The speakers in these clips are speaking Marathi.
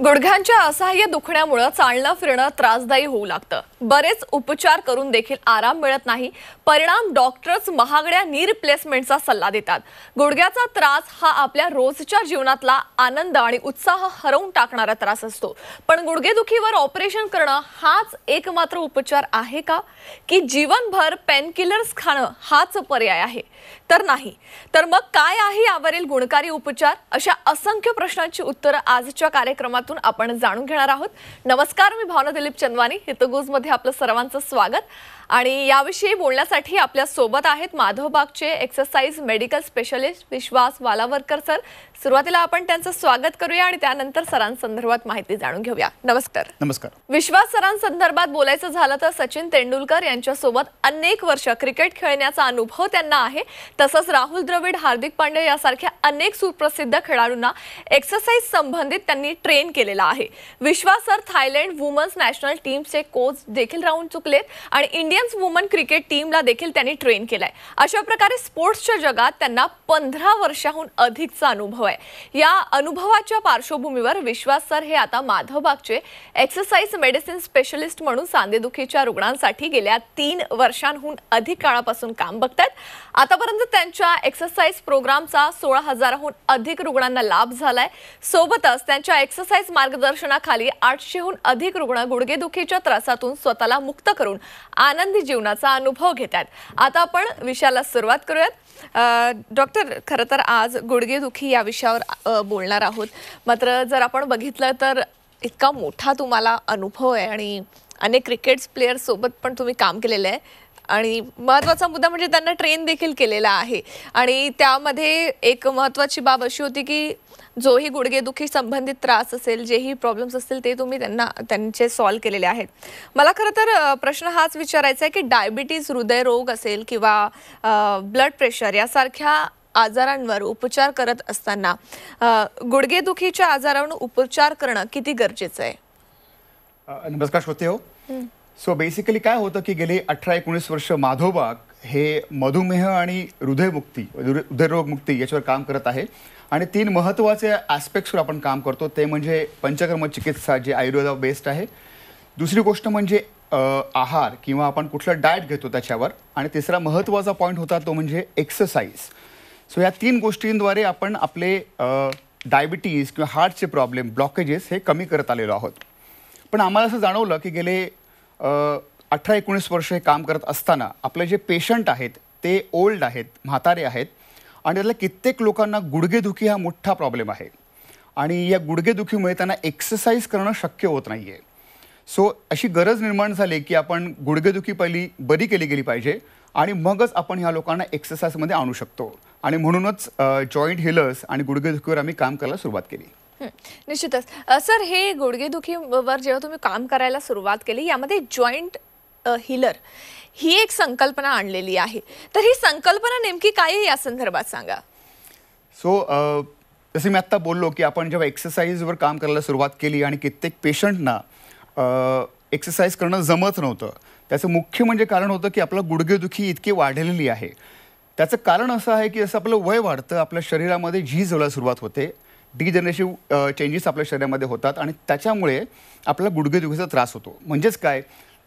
गुडघ्यांच्या असहाय्य दुखण्यामुळे चालणं फिरणं त्रासदायी होऊ लागतं बरेच उपचार करून देखील आराम मिळत नाही परिणाम डॉक्टर्स महागड्या नी रिप्लेसमेंटचा सल्ला देतात गुडघ्याचा त्रास हा आपल्या रोजच्या जीवनातला आनंद आणि उत्साह हरवून टाकणारा त्रास असतो पण गुडघेदुखीवर ऑपरेशन करणं हाच एकमात्र उपचार आहे का की जीवनभर पेनकिलर्स खाणं हाच पर्याय आहे तर नाही तर मग काय आहे यावरील गुणकारी उपचार अशा असंख्य प्रश्नांची उत्तरं आजच्या कार्यक्रमात माध्यमातून आपण जाणून घेणार आहोत नमस्कार मी भावना दिलीप चंदवानी हितगुजमध्ये आपलं सर्वांचं स्वागत आणि याविषयी बोलण्यासाठी आपल्या सोबत आहेत माधवबागचे exercise medical specialist Vishwas Walawalkar sir सुरुवातीला आपण त्यांचं स्वागत करूया आणि त्यानंतर सरांसंदर्भात माहिती जाणून घेऊया नमस्कार नमस्कार विश्वास सरांसंदर्भात बोलायचं झालं तर सचिन तेंडुलकर यांच्यासोबत अनेक वर्ष क्रिकेट खेळण्याचा अनुभव त्यांना आहे तसंच राहुल द्रविड हार्दिक पांडे यासारख्या अनेक सुप्रसिद्ध खेळाडूंना एक्सरसाइज संबंधित त्यांनी ट्रेन केलेला आहे Vishwas sir Thailand women's national टीमचे कोच देखील राहून चुकलेत आणि इंडिया इंडियन्स वुमन क्रिकेट टीमला देखील त्यांनी ट्रेन केलाय अशा प्रकारे स्पोर्ट्सच्या जगात त्यांना पंधरा वर्षाहून अधिकचा अनुभव आहे या अनुभवाच्या पार्श्वभूमीवर विश्वास सर हे आता माधवबागचे एक्सरसाइज मेडिसिन स्पेशलिस्ट म्हणून सांधेदुखीच्या रुग्णांसाठी गेल्या तीन वर्षांहून अधिक काळापासून काम बघतात आतापर्यंत त्यांच्या एक्सरसाइज प्रोग्रामचा सोळा हजाराहून अधिक रुग्णांना लाभ झालाय सोबतच त्यांच्या एक्सरसाइज मार्गदर्शनाखाली आठशेहून अधिक रुग्ण गुडघेदुखीच्या त्रासातून स्वतःला मुक्त करून आनंद जीवनाचा अनुभव घेतात आता आपण विषयाला सुरुवात करूयात डॉक्टर खरतर तर आज दुखी या विषयावर बोलणार आहोत मात्र जर आपण बघितलं तर इतका मोठा तुम्हाला अनुभव आहे आणि अनेक क्रिकेट सोबत पण तुम्ही काम केलेलं आहे आणि महत्त्वाचा मुद्दा म्हणजे त्यांना ट्रेन देखील केलेला आहे आणि त्यामध्ये एक महत्वाची बाब अशी होती की जोही गुडघेदुखी संबंधित त्रास असेल जेही प्रॉब्लेम्स असतील ते तुम्ही त्यांना त्यांचे सॉल्व केलेले आहेत मला खरं तर प्रश्न हाच विचारायचा आहे की डायबिटीज हृदयरोग असेल किंवा ब्लड प्रेशर यासारख्या आजारांवर उपचार करत असताना गुडघेदुखीच्या आजारावर उपचार करणं किती गरजेचं आहे नमस्कार श्रोते हो सो बेसिकली काय होतं की गेले अठरा एकोणीस वर्ष माधोबाग हे मधुमेह आणि हृदयमुक्ती हृदयरोगमुक्ती याच्यावर काम करत आहे आणि तीन महत्त्वाचे ॲस्पेक्ट्सवर आपण काम करतो ते म्हणजे पंचकर्म चिकित्सा जे आयुर्वेदा बेस्ड आहे दुसरी गोष्ट म्हणजे आहार किंवा आपण कुठला डाएट घेतो त्याच्यावर आणि तिसरा महत्त्वाचा पॉईंट होता तो म्हणजे एक्सरसाइज सो या तीन गोष्टींद्वारे आपण आपले डायबिटीज किंवा हार्टचे प्रॉब्लेम ब्लॉकेजेस हे कमी करत आलेलो आहोत पण आम्हाला असं जाणवलं की गेले अठरा एकोणीस वर्ष हे काम करत असताना आपले जे पेशंट आहेत ते ओल्ड आहेत म्हातारे आहेत आणि त्यातल्या कित्येक लोकांना गुडघेदुखी हा मोठा प्रॉब्लेम आहे आणि या गुडघेदुखीमुळे त्यांना एक्सरसाइज करणं शक्य होत नाही आहे सो अशी गरज निर्माण झाली की आपण गुडघेदुखी पहिली बरी केली गेली पाहिजे आणि मगच आपण ह्या लोकांना एक्सरसाइजमध्ये आणू शकतो आणि म्हणूनच जॉईंट हिलर्स आणि गुडघेदुखीवर आम्ही काम करायला सुरुवात केली निश्चितच सर हे गुडघेदुखीवर जेव्हा तुम्ही काम करायला सुरुवात केली यामध्ये जॉईंट हिलर ही एक संकल्पना आणलेली आहे तर ही संकल्पना नेमकी काय आहे या संदर्भात सांगा सो so, जसे मी आत्ता बोललो की आपण जेव्हा एक्सरसाइजवर काम करायला सुरुवात केली आणि कित्येक पेशंटना एक्सरसाइज करणं जमत नव्हतं त्याचं मुख्य म्हणजे कारण होतं की आपलं गुडघेदुखी इतकी वाढलेली आहे त्याचं कारण असं आहे की जसं आपलं वय वाढतं आपल्या शरीरामध्ये झीज व्हायला सुरुवात होते डिजनरेशिव्ह चेंजेस आपल्या शरीरामध्ये होतात आणि त्याच्यामुळे आपल्याला गुडघेदुखीचा त्रास होतो म्हणजेच काय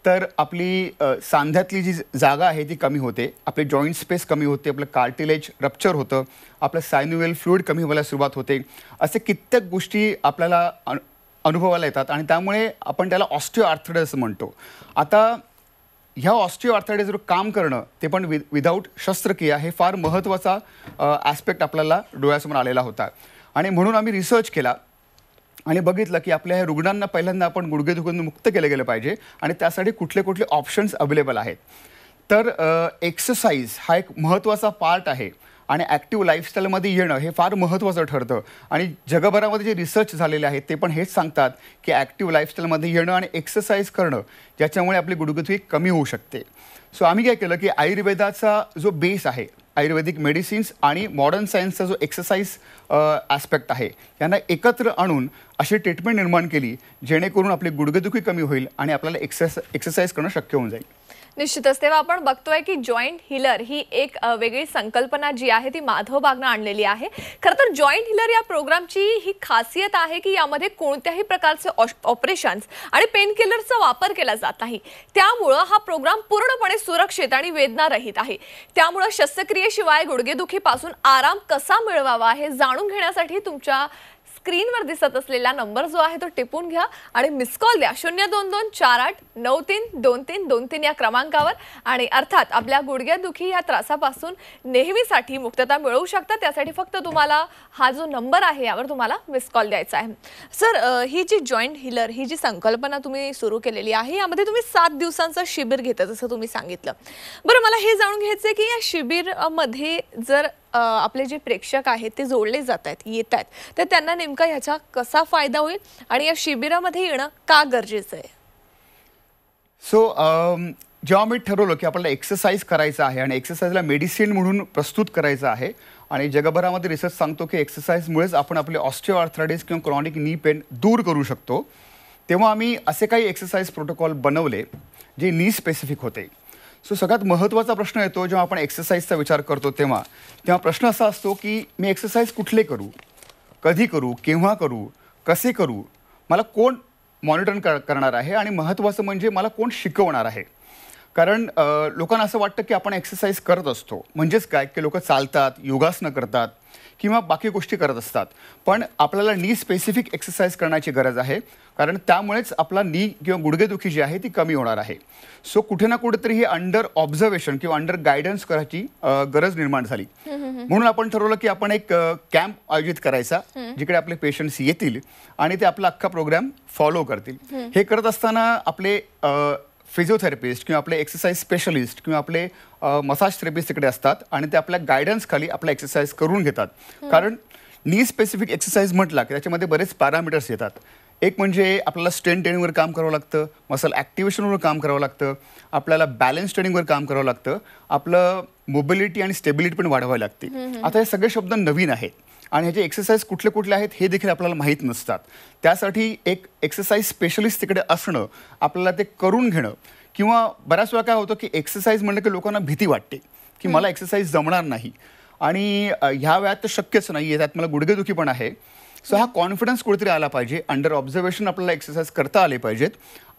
तर आपली सांध्यातली जी जागा आहे ती कमी होते आपले जॉईंट स्पेस कमी होते आपलं कार्टिलेज रप्चर होतं आपलं सायन्युएल फ्लुईड कमी व्हायला सुरुवात होते असे कित्येक गोष्टी आपल्याला अनु अनुभवायला येतात आणि त्यामुळे आपण त्याला ऑस्टिओ म्हणतो आता ह्या ऑस्ट्रिओ काम करणं ते पण विद विदाऊट शस्त्रक्रिया हे फार महत्त्वाचा ॲस्पेक्ट आपल्याला डोळ्यासमोर आलेला होता आणि म्हणून आम्ही रिसर्च केला आणि बघितलं की आपल्या ह्या रुग्णांना पहिल्यांदा आपण गुडघेदुखीतून मुक्त केलं गेलं पाहिजे आणि त्यासाठी कुठले कुठले ऑप्शन्स अवेलेबल आहेत तर एक्सरसाइज हा एक महत्त्वाचा पार्ट आहे आणि ॲक्टिव्ह लाईफस्टाईलमध्ये येणं हे फार महत्त्वाचं ठरतं आणि जगभरामध्ये जे रिसर्च झालेले आहेत ते पण हेच सांगतात की ॲक्टिव्ह लाईफस्टाईलमध्ये येणं आणि एक्सरसाइज करणं ज्याच्यामुळे आपली गुडगुदुखी कमी होऊ शकते सो आम्ही काय केलं की आयुर्वेदाचा जो बेस आहे आयुर्वेदिक मेडिसिन्स आणि मॉडर्न सायन्सचा जो एक्सरसाइज ॲस्पेक्ट आहे यांना एकत्र आणून अशी ट्रीटमेंट निर्माण केली जेणेकरून आपली गुडघेदुखी कमी होईल आणि आपल्याला एक्सरस एक्सरसाइज करणं शक्य होऊन जाईल निश्चितच तेव्हा आपण बघतोय की जॉईंट हिलर ही एक वेगळी संकल्पना जी आहे ती माधव बागनं आणलेली आहे खरं तर जॉईंट हिलर या प्रोग्रामची ही खासियत आहे की यामध्ये कोणत्याही प्रकारचे ऑपरेशन्स आणि पेनकिलरचा वापर केला जात नाही त्यामुळं हा प्रोग्राम पूर्णपणे सुरक्षित आणि वेदनारहित आहे त्यामुळं शस्त्रक्रिये शिवाय पासून आराम कसा मिळवावा हे जाणून घेण्यासाठी तुमच्या स्क्रीनवर दिसत असलेला नंबर जो आहे तो टिपून घ्या आणि मिस कॉल द्या शून्य दोन दोन चार आठ नऊ तीन दोन तीन दोन तीन या क्रमांकावर आणि अर्थात आपल्या गुडघ्यादुखी या त्रासापासून नेहमीसाठी मुक्तता मिळवू शकता त्यासाठी फक्त तुम्हाला हा जो नंबर आहे यावर तुम्हाला मिस कॉल द्यायचा आहे सर ही जी जॉईंट हिलर ही जी संकल्पना तुम्ही सुरू केलेली आहे यामध्ये तुम्ही सात दिवसांचं शिबिर घेता जसं तुम्ही सांगितलं बरं मला हे जाणून घ्यायचं आहे की या शिबिरमध्ये जर आपले जे प्रेक्षक आहेत ते जोडले जात आहेत येत आहेत तर त्यांना नेमका ह्याचा कसा फायदा होईल आणि या शिबिरामध्ये येणं का गरजेचं आहे सो जेव्हा आम्ही ठरवलं की आपल्याला एक्सरसाइज करायचं आहे आणि एक्सरसाइजला मेडिसिन म्हणून प्रस्तुत करायचं आहे आणि जगभरामध्ये रिसर्च सांगतो की एक्सरसाइजमुळेच आपण आपले ऑस्टिओआर्थरायटिस किंवा क्रॉनिक नी पेन दूर करू शकतो तेव्हा आम्ही असे काही एक्सरसाइज प्रोटोकॉल बनवले जे नी स्पेसिफिक होते सो सगळ्यात महत्त्वाचा प्रश्न येतो जेव्हा आपण एक्सरसाइजचा विचार करतो तेव्हा तेव्हा प्रश्न असा असतो की मी एक्सरसाइज कुठले करू कधी करू केव्हा करू कसे करू मला कोण मॉनिटर करणार आहे आणि महत्त्वाचं म्हणजे मला कोण शिकवणार आहे कारण लोकांना असं वाटतं की आपण एक्सरसाइज करत असतो म्हणजेच काय की लोक चालतात योगासनं करतात किंवा बाकी गोष्टी करत असतात पण आपल्याला नी स्पेसिफिक एक्सरसाइज करण्याची गरज आहे कारण त्यामुळेच आपला नी किंवा गुडघेदुखी जी आहे ती कमी होणार आहे सो कुठे ना कुठेतरी हे अंडर ऑब्झर्वेशन किंवा अंडर गायडन्स करायची गरज निर्माण झाली म्हणून आपण ठरवलं की आपण एक कॅम्प आयोजित करायचा जिकडे आपले पेशंट्स येतील आणि ते आपला अख्खा प्रोग्राम फॉलो करतील हे करत असताना आपले फिजिओथेरपिस्ट किंवा आपले एक्सरसाइज स्पेशलिस्ट किंवा आपले मसाज थेरपिस्ट तिकडे असतात आणि ते आपल्या खाली आपला एक्सरसाइज करून घेतात कारण नी स्पेसिफिक एक्सरसाइज म्हटला की त्याच्यामध्ये बरेच पॅरामीटर्स येतात एक म्हणजे आपल्याला स्ट्रेंथ ट्रेनिंगवर काम करावं लागतं मसल ॲक्टिवेशनवर काम करावं लागतं आपल्याला बॅलन्स ट्रेनिंगवर काम करावं लागतं आपलं मोबिलिटी आणि स्टेबिलिटी पण वाढवावी लागते आता हे सगळे शब्द नवीन आहेत आणि ह्याचे एक्सरसाइज कुठले कुठले आहेत हे देखील आपल्याला माहीत नसतात त्यासाठी एक एक्सरसाइज स्पेशलिस्ट तिकडे असणं आपल्याला ते करून घेणं किंवा बऱ्याच वेळा काय होतं की एक्सरसाइज म्हणलं की लोकांना भीती वाटते की मला एक्सरसाइज जमणार नाही आणि ह्या वेळात तर शक्यच नाही आहे त्यात मला गुडघेदुखी पण आहे सो हा कॉन्फिडन्स कुठेतरी आला पाहिजे अंडर ऑब्झर्वेशन आपल्याला एक्सरसाइज करता आले पाहिजेत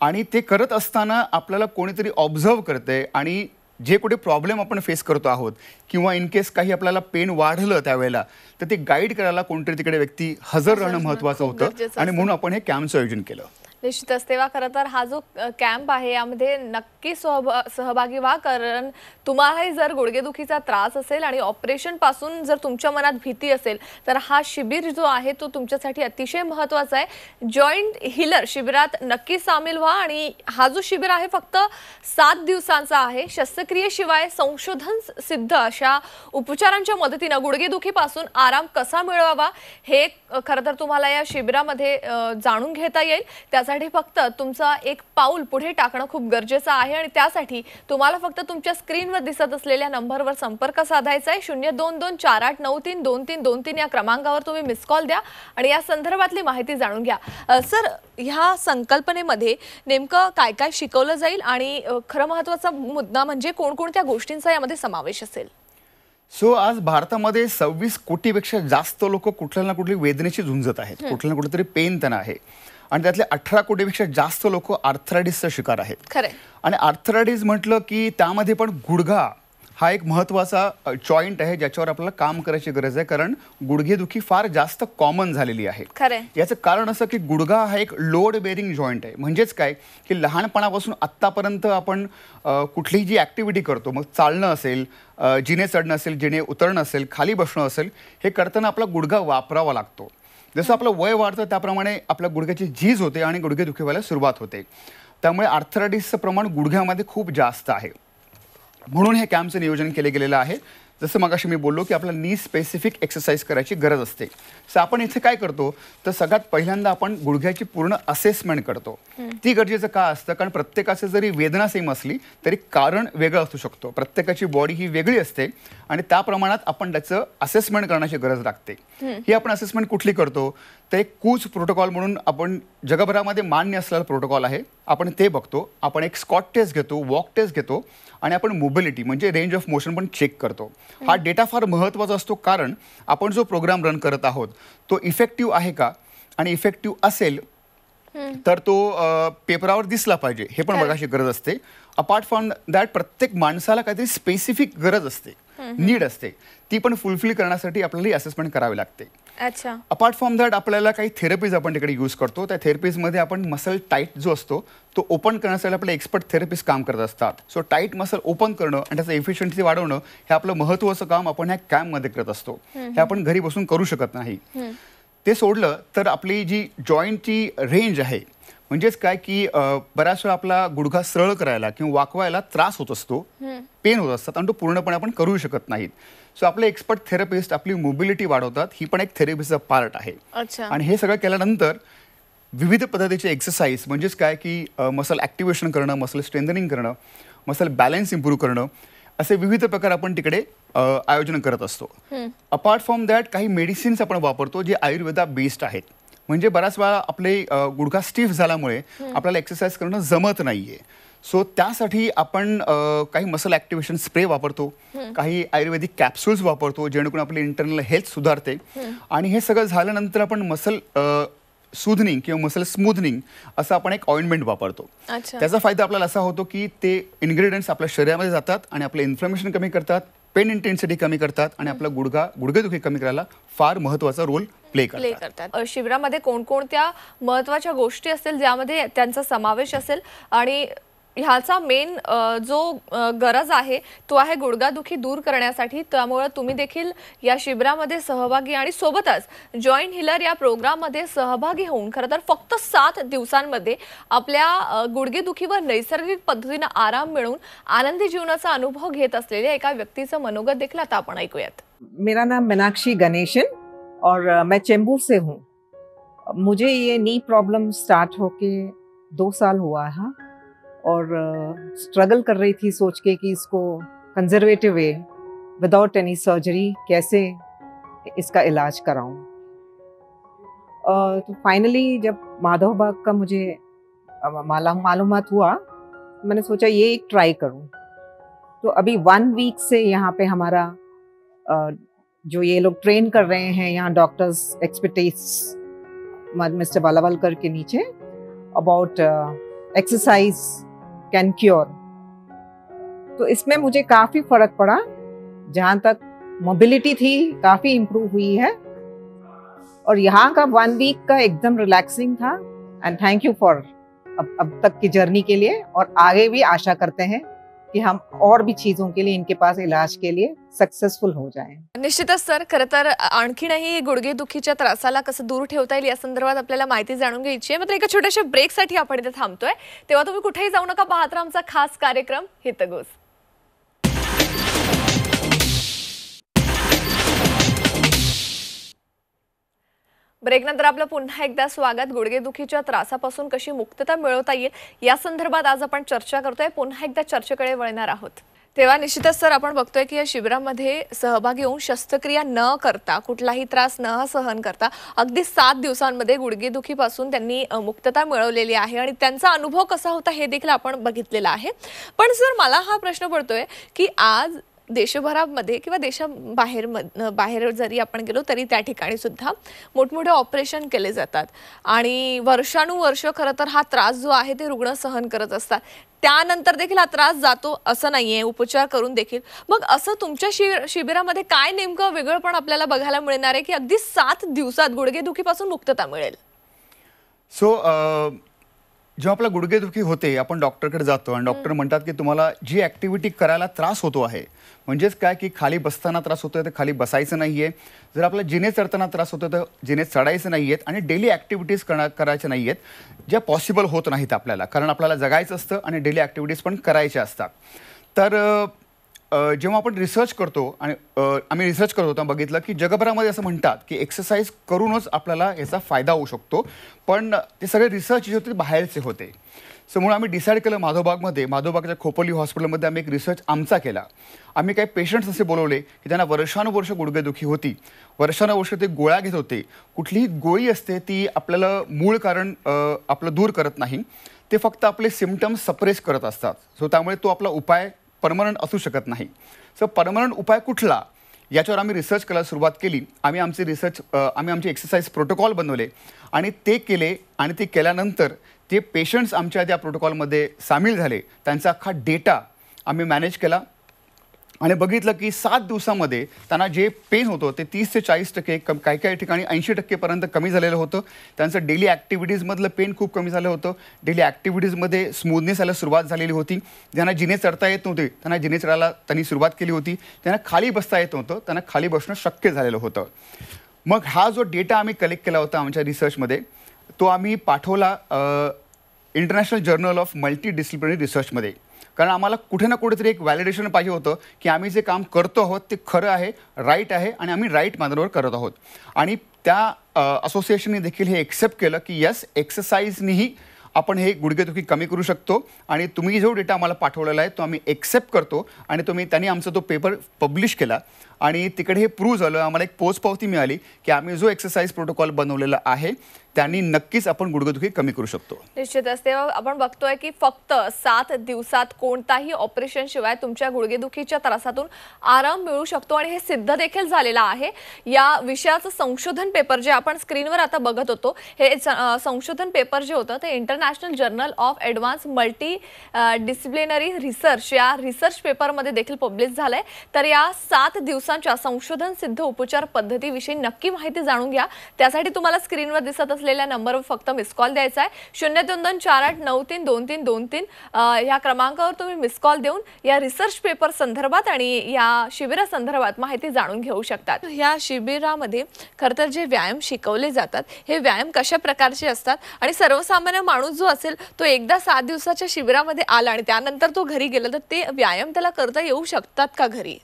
आणि ते करत असताना आपल्याला कोणीतरी ऑब्झर्व करते आणि जे कुठे प्रॉब्लेम आपण फेस करतो आहोत किंवा इन केस काही आपल्याला पेन वाढलं त्यावेळेला तर ते गाईड करायला कोणतरी तिकडे व्यक्ती हजर राहणं महत्त्वाचं होतं आणि म्हणून आपण हे कॅम्पचं आयोजन केलं निश्चितच तेव्हा खरं तर हा जो कॅम्प आहे यामध्ये नक्की सहभा सहभागी व्हा कारण तुम्हालाही जर गुडघेदुखीचा त्रास असेल आणि ऑपरेशनपासून जर तुमच्या मनात भीती असेल तर हा शिबिर जो आहे तो तुमच्यासाठी अतिशय महत्त्वाचा आहे जॉईंट हिलर शिबिरात नक्की सामील व्हा आणि हा जो शिबिर आहे फक्त सात दिवसांचा आहे शस्त्रक्रियेशिवाय संशोधन सिद्ध अशा उपचारांच्या मदतीनं गुडघेदुखीपासून आराम कसा मिळवावा हे खरं तर तुम्हाला या शिबिरामध्ये जाणून घेता येईल त्याचा त्यासाठी फक्त तुमचं एक पाऊल पुढे टाकणं खूप गरजेचं आहे आणि त्यासाठी तुम्हाला फक्त तुमच्या स्क्रीनवर दिसत असलेल्या नंबरवर संपर्क साधायचा आहे शून्य दोन दोन चार आठ नऊ तीन दोन तीन दोन तीन या क्रमांकावर तुम्ही मिस कॉल द्या आणि या संदर्भातली माहिती जाणून घ्या सर ह्या संकल्पनेमध्ये नेमकं काय काय शिकवलं जाईल आणि खरं महत्वाचा मुद्दा म्हणजे कोणकोणत्या गोष्टींचा यामध्ये समावेश असेल सो so, आज भारतामध्ये सव्वीस कोटीपेक्षा जास्त लोक कुठल्या ना कुठली वेदनेची झुंजत आहेत कुठल्या ना कुठेतरी पेन त्यांना आहे आणि त्यातले अठरा कोटीपेक्षा जास्त लोक आर्थरायटिसचा शिकार आहेत आणि आर्थरायटिस म्हटलं की त्यामध्ये पण गुडघा हा एक महत्वाचा जॉईंट आहे ज्याच्यावर आपल्याला काम करायची गरज आहे कारण गुडघेदुखी फार जास्त कॉमन झालेली आहे याचं कारण असं की गुडघा हा एक लोड बेरिंग जॉईंट आहे म्हणजेच काय की लहानपणापासून आत्तापर्यंत आपण कुठलीही जी ॲक्टिव्हिटी करतो मग चालणं असेल जिने चढणं असेल जिने उतरणं असेल खाली बसणं असेल हे करताना आपला गुडघा वापरावा लागतो जसं आपलं वय वाढतं त्याप्रमाणे आपल्या गुडघ्याची झीज होते आणि गुडघे व्हायला सुरुवात होते त्यामुळे आर्थरायटिसचं प्रमाण गुडघ्यामध्ये खूप जास्त आहे म्हणून हे कॅम्पचं नियोजन केले गेलेलं आहे जसं मगाशी मी बोललो की आपल्याला नी स्पेसिफिक एक्सरसाइज करायची गरज असते सो आपण इथे काय करतो तर सगळ्यात पहिल्यांदा आपण गुडघ्याची पूर्ण असेसमेंट करतो ती गरजेचं का असतं कारण प्रत्येकाचं जरी वेदना सेम असली तरी कारण वेगळं असू शकतो प्रत्येकाची बॉडी ही वेगळी असते आणि त्या प्रमाणात आपण त्याचं असेसमेंट करण्याची गरज लागते ही आपण असेसमेंट कुठली करतो ते कूज प्रोटोकॉल म्हणून आपण जगभरामध्ये मान्य असलेला प्रोटोकॉल आहे आपण ते बघतो आपण एक स्कॉट टेस्ट घेतो वॉक टेस्ट घेतो आणि आपण मोबिलिटी म्हणजे रेंज ऑफ मोशन पण चेक करतो हा डेटा फार महत्त्वाचा असतो कारण आपण जो प्रोग्राम रन करत आहोत तो इफेक्टिव्ह आहे का आणि इफेक्टिव्ह असेल तर तो पेपरावर दिसला पाहिजे हे पण बघायची गरज असते अपार्ट फ्रॉम दॅट प्रत्येक माणसाला काहीतरी स्पेसिफिक गरज असते नीड असते ती पण फुलफिल करण्यासाठी आपल्याला असेसमेंट करावी लागते अच्छा अपार्ट फ्रॉम दॅट आपल्याला काही थेरपीज आपण तिकडे यूज करतो त्या थेरपीजमध्ये आपण मसल टाईट जो असतो तो ओपन करण्यासाठी आपले एक्सपर्ट थेरपिस्ट काम करत असतात सो टाईट मसल ओपन करणं आणि त्याचं एफिशियन्सी वाढवणं हे आपलं महत्वाचं काम आपण ह्या कॅम्पमध्ये करत असतो हे आपण घरी बसून करू शकत नाही ते सोडलं तर आपली जी जॉईंटची रेंज आहे म्हणजेच काय की बऱ्याच वेळा आपला गुडघा सरळ करायला किंवा वाकवायला त्रास होत असतो पेन होत असतात आणि तो पूर्णपणे आपण करू शकत नाहीत सो आपले एक्सपर्ट थेरपिस्ट आपली मोबिलिटी वाढवतात ही पण एक थेरपिस्टचा पार्ट आहे आणि हे सगळं केल्यानंतर विविध पद्धतीचे एक्सरसाइज म्हणजेच काय की मसल ॲक्टिवेशन करणं मसल स्ट्रेंथनिंग करणं मसल बॅलन्स इम्प्रूव्ह करणं असे विविध प्रकार आपण तिकडे आयोजन करत असतो अपार्ट फ्रॉम दॅट काही मेडिसिन्स आपण वापरतो जे आयुर्वेदा बेस्ड आहेत म्हणजे बराच वेळा आपले गुडघा स्टिफ झाल्यामुळे आपल्याला एक्सरसाइज करणं जमत नाहीये सो त्यासाठी आपण काही मसल ऍक्टिव्हेशन स्प्रे वापरतो काही आयुर्वेदिक कॅप्सूल्स वापरतो जेणेकरून आपली इंटरनल हेल्थ सुधारते आणि हे सगळं झाल्यानंतर आपण मसल सुधनिंग किंवा मसल स्मूदनिंग असं आपण एक ऑइंटमेंट वापरतो त्याचा फायदा आपल्याला असा होतो की ते इन्ग्रेडियंट्स आपल्या शरीरामध्ये जातात आणि आपलं इन्फ्लेमेशन कमी करतात पेन इंटेन्सिटी कमी करतात आणि आपला गुडघा गुडघेदुखी कमी करायला फार महत्त्वाचा रोल प्ले करतात शिबिरामध्ये कोणकोणत्या महत्वाच्या गोष्टी असतील ज्यामध्ये त्यांचा समावेश असेल आणि ह्याचा मेन जो गरज आहे तो आहे गुडगादुखी दूर करण्यासाठी त्यामुळं तुम्ही देखील या शिबिरामध्ये सहभागी आणि सोबतच जॉईन हिलर या प्रोग्राममध्ये सहभागी होऊन खरं तर फक्त सात दिवसांमध्ये आपल्या गुडगेदुखीवर गुडघेदुखीवर नैसर्गिक पद्धतीनं आराम मिळून आनंदी जीवनाचा अनुभव घेत असलेल्या एका व्यक्तीचं मनोगत देखील आता आपण ऐकूयात मेरा नाम मीनाक्षी गणेशन और मैं चेंबूर से हूँ मुझे ये नी प्रॉब्लम स्टार्ट होके दो साल हुआ है और स्ट्रगल कर रही थी सोच के कि इसको conservative way without any surgery कैसे इसका इलाज कराऊं तो फाइनली जब माधव बाग का मुझे मालूम हुआ मैंने सोचा ये एक ट्राई करूं तो अभी वन वीक से यहाँ पे हमारा जो ये लोग ट्रेन कर रहे हैं यहाँ डॉक्टर्स एक्सपर्टीज मिस्टर बालावलकर के नीचे अबाउट एक्सरसाइज कैन क्योर तो इसमें मुझे काफ़ी फ़र्क पड़ा जहाँ तक मोबिलिटी थी काफ़ी इम्प्रूव हुई है और यहाँ का वन वीक का एकदम रिलैक्सिंग था एंड थैंक यू फॉर अब अब तक की जर्नी के लिए और आगे भी आशा करते हैं की हम और भी चीजों के लिए इनके पास इलाज के लिए सक्सेसफुल हो जाए निश्चितच सर खरं तर आणखीनही गुडघे दुखीच्या त्रासाला कसं दूर ठेवता येईल या संदर्भात आपल्याला माहिती जाणून घ्यायची आहे मात्र एका छोट्याशा ब्रेकसाठी आपण इथे थांबतोय तेव्हा तुम्ही कुठेही जाऊ नका पाहत आमचा खास कार्यक्रम हितगोस ब्रेकनंतर आपलं पुन्हा एकदा स्वागत गुडघेदुखीच्या त्रासापासून कशी मुक्तता मिळवता येईल या संदर्भात आज आपण चर्चा करतोय पुन्हा एकदा चर्चेकडे वळणार आहोत तेव्हा निश्चितच सर आपण बघतोय की या शिबिरामध्ये सहभागी होऊन शस्त्रक्रिया न करता कुठलाही त्रास न सहन करता अगदी सात दिवसांमध्ये गुडघेदुखीपासून त्यांनी मुक्तता मिळवलेली आहे आणि त्यांचा अनुभव कसा होता हे देखील आपण बघितलेला आहे पण सर मला हा प्रश्न पडतोय की आज देशभरामध्ये किंवा देशाबाहेर बाहेर जरी आपण गेलो तरी त्या ठिकाणी सुद्धा मोठमोठे ऑपरेशन केले जातात आणि वर्षानुवर्ष खरं तर हा त्रास जो आहे ते रुग्ण सहन करत असतात त्यानंतर देखील हा त्रास जातो असं नाही आहे उपचार करून देखील मग असं तुमच्या शिबिर शिबिरामध्ये काय नेमकं वेगळं पण आपल्याला बघायला मिळणार आहे की अगदी सात दिवसात गुडघेदुखीपासून मुक्तता मिळेल सो so, uh... जेव्हा आपला गुडघेदुखी होते आपण डॉक्टरकडे जातो आणि डॉक्टर म्हणतात की तुम्हाला जी ॲक्टिव्हिटी करायला त्रास होतो आहे म्हणजेच काय की खाली बसताना त्रास होतो तर खाली बसायचं नाही आहे जर आपल्याला जिने चढताना त्रास होतो तर जिने चढायचं नाही आहेत आणि डेली ॲक्टिव्हिटीज करणार करायच्या नाही आहेत ज्या पॉसिबल होत नाहीत आपल्याला कारण आपल्याला जगायचं असतं आणि डेली ॲक्टिव्हिटीज पण करायच्या असतात तर जेव्हा आपण रिसर्च करतो आणि आम्ही रिसर्च करतो तेव्हा बघितलं की जगभरामध्ये असं म्हणतात की एक्सरसाइज करूनच आपल्याला याचा फायदा होऊ शकतो पण ते सगळे रिसर्च जे होते ते बाहेरचे होते सो म्हणून आम्ही डिसाईड केलं माधोबागमध्ये माधोबागच्या खोपोली हॉस्पिटलमध्ये आम्ही एक रिसर्च आमचा केला आम्ही काही पेशंट्स असे बोलवले की त्यांना वर्षानुवर्ष गुडघेदुखी होती वर्षानुवर्ष ते गोळ्या घेत होते कुठलीही गोळी असते ती आपल्याला मूळ कारण आपलं दूर करत नाही ते फक्त आपले सिमटम्स सप्रेस करत असतात सो त्यामुळे तो आपला उपाय परमनंट असू शकत नाही सो परमनंट उपाय कुठला याच्यावर आम्ही रिसर्च करायला सुरुवात केली आम्ही आमचे रिसर्च आम्ही आमचे एक्सरसाइज प्रोटोकॉल बनवले आणि ते केले आणि ते केल्यानंतर ते पेशंट्स आमच्या त्या प्रोटोकॉलमध्ये सामील झाले त्यांचा अख्खा डेटा आम्ही मॅनेज केला आणि बघितलं की सात दिवसामध्ये त्यांना जे पेन होतं ते तीस ते चाळीस टक्के कम काही काही ठिकाणी ऐंशी टक्केपर्यंत कमी झालेलं होतं त्यांचं डेली ॲक्टिव्हिटीजमधलं पेन खूप कमी झालं होतं डेली ॲक्टिव्हिटीजमध्ये स्मूदनेस यायला सुरुवात झालेली होती ज्यांना जिने चढता येत नव्हते त्यांना जिने चढायला त्यांनी सुरुवात केली होती त्यांना खाली बसता येत नव्हतं त्यांना खाली बसणं शक्य झालेलं होतं मग हा जो डेटा आम्ही कलेक्ट केला होता आमच्या रिसर्चमध्ये तो आम्ही पाठवला international journal of multidisciplinary रिसर्चमध्ये कारण आम्हाला कुठे ना कुठेतरी एक व्हॅलिडेशन पाहिजे होतं की आम्ही जे काम करतो आहोत ते खरं आहे राईट आहे आणि आम्ही राईट मार्गावर करत आहोत आणि त्या असोसिएशनने देखील हे एक्सेप्ट केलं की यस एक्सरसाइजनीही आपण हे गुडघेदुखी कमी करू शकतो आणि तुम्ही जो डेटा आम्हाला पाठवलेला आहे तो आम्ही एक्सेप्ट करतो आणि तुम्ही त्यांनी आमचा तो पेपर पब्लिश केला आणि तिकडे हे प्रूव्ह झालं आम्हाला एक पावती मिळाली की आम्ही जो एक्सरसाइज प्रोटोकॉल बनवलेला आहे त्यांनी नक्कीच आपण गुडघेदुखी कमी करू शकतो निश्चितच तेव्हा आपण बघतोय की फक्त सात दिवसात कोणताही ऑपरेशन शिवाय तुमच्या गुडघेदुखीच्या त्रासातून आराम मिळू शकतो आणि हे सिद्ध देखील झालेलं आहे या विषयाचं संशोधन पेपर जे आपण स्क्रीनवर आता बघत होतो हे संशोधन पेपर जे होतं ते international journal of advance multidisciplinary research या रिसर्च पेपरमध्ये देखील पब्लिश झालंय तर या सात दिवसात माणसांच्या संशोधन सिद्ध उपचार पद्धतीविषयी नक्की माहिती जाणून घ्या त्यासाठी तुम्हाला स्क्रीनवर दिसत असलेल्या नंबरवर फक्त मिस कॉल द्यायचा आहे शून्य दोन दोन चार आठ नऊ तीन दोन तीन दोन तीन या क्रमांकावर तुम्ही मिस कॉल देऊन या रिसर्च पेपर संदर्भात आणि या शिबिरासंदर्भात माहिती जाणून घेऊ शकतात या शिबिरामध्ये खरं तर जे व्यायाम शिकवले जातात हे व्यायाम कशा प्रकारचे असतात आणि सर्वसामान्य माणूस जो असेल तो एकदा सात दिवसाच्या शिबिरामध्ये आला आणि त्यानंतर तो घरी गेला तर ते व्यायाम त्याला करता येऊ शकतात का घरी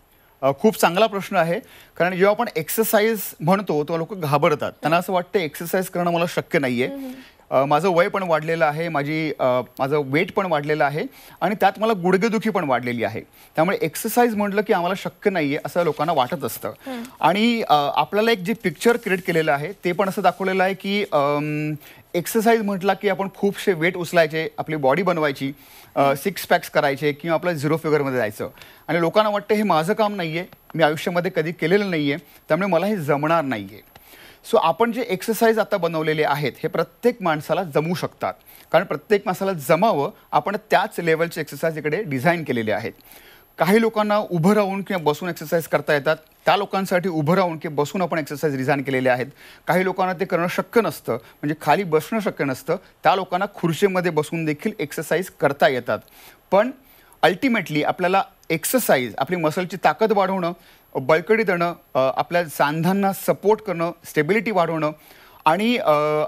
खूप चांगला प्रश्न आहे कारण जेव्हा आपण एक्सरसाइज म्हणतो तेव्हा लोक घाबरतात त्यांना असं वाटतं एक्सरसाइज करणं मला शक्य नाही आहे माझं वय पण वाढलेलं आहे माझी माझं वेट पण वाढलेलं आहे आणि त्यात मला गुडघेदुखी पण वाढलेली आहे त्यामुळे एक्सरसाइज म्हटलं की आम्हाला शक्य नाही आहे असं लोकांना वाटत असतं आणि आपल्याला एक जे पिक्चर क्रिएट केलेलं आहे ते पण असं दाखवलेलं आहे की एक्सरसाइज म्हटला की आपण खूपसे वेट उचलायचे आपली बॉडी बनवायची सिक्स पॅक्स करायचे किंवा आपलं झिरो फिगरमध्ये जायचं आणि लोकांना वाटतं हे माझं काम नाही आहे मी आयुष्यामध्ये कधी केलेलं नाही आहे त्यामुळे मला हे जमणार नाही आहे सो आपण जे एक्सरसाइज आता बनवलेले आहेत हे प्रत्येक माणसाला जमू शकतात कारण प्रत्येक माणसाला जमावं आपण त्याच लेवलचे एक्सरसाइज इकडे डिझाईन केलेले आहेत काही लोकांना उभं राहून किंवा बसून एक्सरसाइज करता येतात त्या लोकांसाठी उभं राहून किंवा बसून आपण एक्सरसाइज डिझाईन केलेले आहेत काही लोकांना ते करणं शक्य नसतं म्हणजे खाली बसणं शक्य नसतं त्या लोकांना खुर्शीमध्ये बसून देखील एक्सरसाइज करता येतात पण अल्टिमेटली आपल्याला एक्सरसाइज आपली मसलची ताकद वाढवणं बळकडी देणं आपल्या सांधांना सपोर्ट करणं स्टेबिलिटी वाढवणं आणि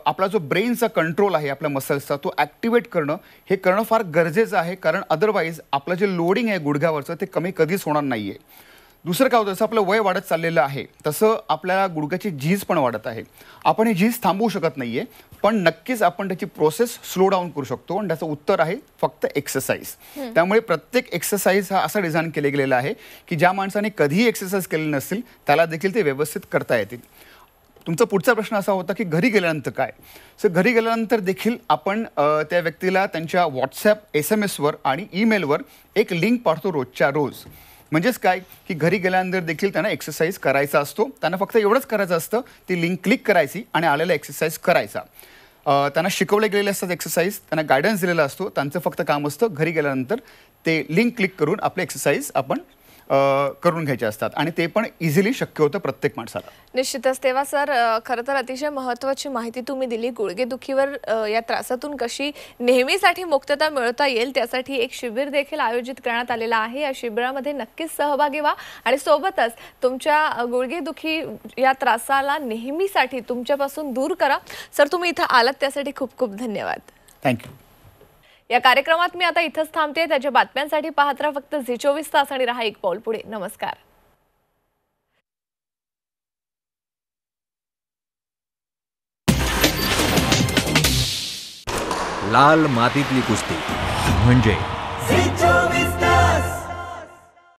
आपला जो ब्रेनचा कंट्रोल आहे आपल्या मसल्सचा तो ॲक्टिवेट करणं हे करणं फार गरजेचं आहे कारण अदरवाईज आपलं जे लोडिंग आहे गुडघ्यावरचं ते कमी कधीच होणार नाही आहे दुसरं काय होतं जसं आपलं वय वाढत चाललेलं आहे तसं आपल्याला गुडघ्याची झीज पण वाढत आहे आपण ही झीज थांबवू शकत नाही आहे पण नक्कीच आपण त्याची प्रोसेस स्लो डाऊन करू शकतो आणि त्याचं उत्तर आहे फक्त एक्सरसाइज त्यामुळे प्रत्येक एक्सरसाइज हा असा डिझाईन केले गेलेला आहे की ज्या माणसाने कधीही एक्सरसाइज केली नसतील त्याला देखील ते व्यवस्थित करता येतील तुमचा पुढचा प्रश्न असा होता की घरी गेल्यानंतर काय सर घरी गेल्यानंतर देखील आपण त्या व्यक्तीला त्यांच्या व्हॉट्सॲप एस एम एसवर आणि ईमेलवर एक लिंक पाठवतो रोजच्या रोज म्हणजेच काय की घरी गेल्यानंतर देखील त्यांना एक्सरसाइज करायचा असतो त्यांना फक्त एवढंच करायचं असतं ती लिंक क्लिक करायची आणि आलेला एक्सरसाइज करायचा त्यांना शिकवले गेलेले असतात एक्सरसाइज त्यांना गायडन्स दिलेला असतो त्यांचं फक्त काम असतं घरी गेल्यानंतर ते लिंक क्लिक करून आपले एक्सरसाइज आपण करून घ्यायचे असतात आणि ते पण इझिली शक्य होतं प्रत्येक माणसाला निश्चितच तेव्हा सर खरं तर अतिशय महत्त्वाची माहिती तुम्ही दिली दुखीवर या त्रासातून कशी नेहमीसाठी मुक्तता मिळवता येईल त्यासाठी एक शिबिर देखील आयोजित करण्यात आलेला आहे या शिबिरामध्ये नक्कीच सहभागी व्हा आणि सोबतच तुमच्या दुखी या त्रासाला नेहमीसाठी तुमच्यापासून दूर करा सर तुम्ही इथं आलात त्यासाठी खूप खूप धन्यवाद थँक्यू या कार्यक्रमात मी आता इथंच थांबते त्याच्या बातम्यांसाठी पाहत राहा फक्त झी चोवीस तास आणि राहा एक पाऊल पुढे नमस्कार लाल मातीतली कुस्ती म्हणजे